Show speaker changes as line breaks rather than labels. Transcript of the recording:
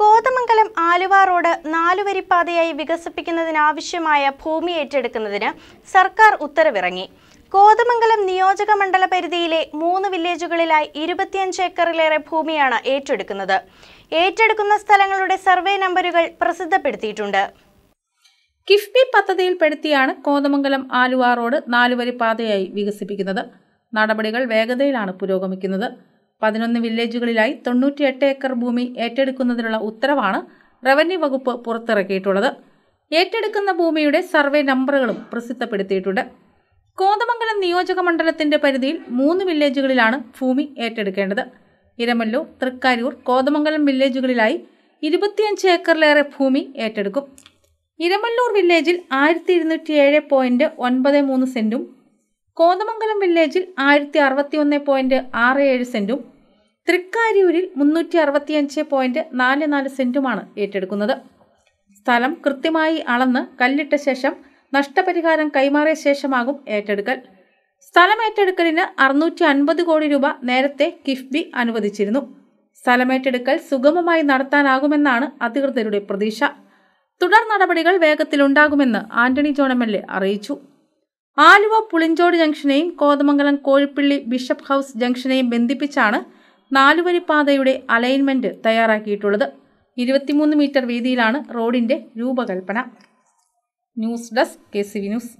Kothamangalam Aluva road നാലുവരിപ്പാതയായി വികസിപ്പിക്കുന്നതിനാവശ്യമായ ഭൂമി ഏറ്റെടുക്കുന്നതിന് സർക്കാർ ഉത്തരവിറങ്ങി കോതമംഗലം നിയോജക മണ്ഡല പരിധിയിലെ മൂന്ന് വില്ലേജുകളിലായി ഇരുപത്തിയഞ്ച് ഏക്കറിലേറെ ഭൂമിയാണ് ഏറ്റെടുക്കുന്നത് ഏറ്റെടുക്കുന്ന സ്ഥലങ്ങളുടെ സർവേ നമ്പരുകൾ പ്രസിദ്ധപ്പെടുത്തിയിട്ടുണ്ട് കിഫ്ബി
പദ്ധതിയിൽപ്പെടുത്തിയാണ് കോതമംഗലം ആലുവ റോഡ് നാലുവരി പാതയായി വികസിപ്പിക്കുന്നത് നടപടികൾ വേഗതയിലാണ് പുരോഗമിക്കുന്നത് പതിനൊന്ന് വില്ലേജുകളിലായി തൊണ്ണൂറ്റിയെട്ട് ഏക്കർ ഭൂമി ഏറ്റെടുക്കുന്നതിനുള്ള ഉത്തരവാണ് റവന്യൂ വകുപ്പ് പുറത്തിറക്കിയിട്ടുള്ളത് ഏറ്റെടുക്കുന്ന ഭൂമിയുടെ സർവേ നമ്പറുകളും പ്രസിദ്ധപ്പെടുത്തിയിട്ടുണ്ട് കോതമംഗലം നിയോജക മണ്ഡലത്തിന്റെ പരിധിയിൽ മൂന്ന് വില്ലേജുകളിലാണ് ഭൂമി ഏറ്റെടുക്കേണ്ടത് ഇരമല്ലൂർ തൃക്കാരൂർ കോതമംഗലം വില്ലേജുകളിലായി ഇരുപത്തിയഞ്ച് ഏക്കറിലേറെ ഭൂമി ഏറ്റെടുക്കും ഇരമല്ലൂർ വില്ലേജിൽ ആയിരത്തി ഇരുന്നൂറ്റി ഏഴ് പോയിന്റ് ഒൻപത് മൂന്ന് സെന്റും കോതമംഗലം വില്ലേജിൽ ആയിരത്തി അറുപത്തി ഒന്ന് പോയിന്റ് ആറ് ഏഴ് സെന്റും തൃക്കാരിയൂരിൽ മുന്നൂറ്റി അറുപത്തിയഞ്ച് പോയിന്റ് നാല് നാല് സെന്റുമാണ് ഏറ്റെടുക്കുന്നത് സ്ഥലം കൃത്യമായി അളന്ന് കല്ലിട്ട ശേഷം നഷ്ടപരിഹാരം കൈമാറിയ ശേഷമാകും ഏറ്റെടുക്കൽ സ്ഥലം ഏറ്റെടുക്കലിന് അറുന്നൂറ്റി അൻപത് കോടി രൂപ നേരത്തെ കിഫ്ബി അനുവദിച്ചിരുന്നു സ്ഥലമേറ്റെടുക്കൽ സുഗമമായി നടത്താനാകുമെന്നാണ് അധികൃതരുടെ പ്രതീക്ഷ തുടർ നടപടികൾ വേഗത്തിലുണ്ടാകുമെന്ന് ആന്റണി ജോൺ എം അറിയിച്ചു ആലുവ പുളിഞ്ചോട് ജംഗ്ഷനെയും കോതമംഗലം കോഴിപ്പള്ളി ബിഷപ്പ് ഹൗസ് ജംഗ്ഷനെയും ബന്ധിപ്പിച്ചാണ് നാലുവരിപ്പാതയുടെ അലൈൻമെന്റ് തയ്യാറാക്കിയിട്ടുള്ളത് ഇരുപത്തിമൂന്ന് മീറ്റർ വീതിയിലാണ് റോഡിന്റെ രൂപകൽപ്പന news desk K C V news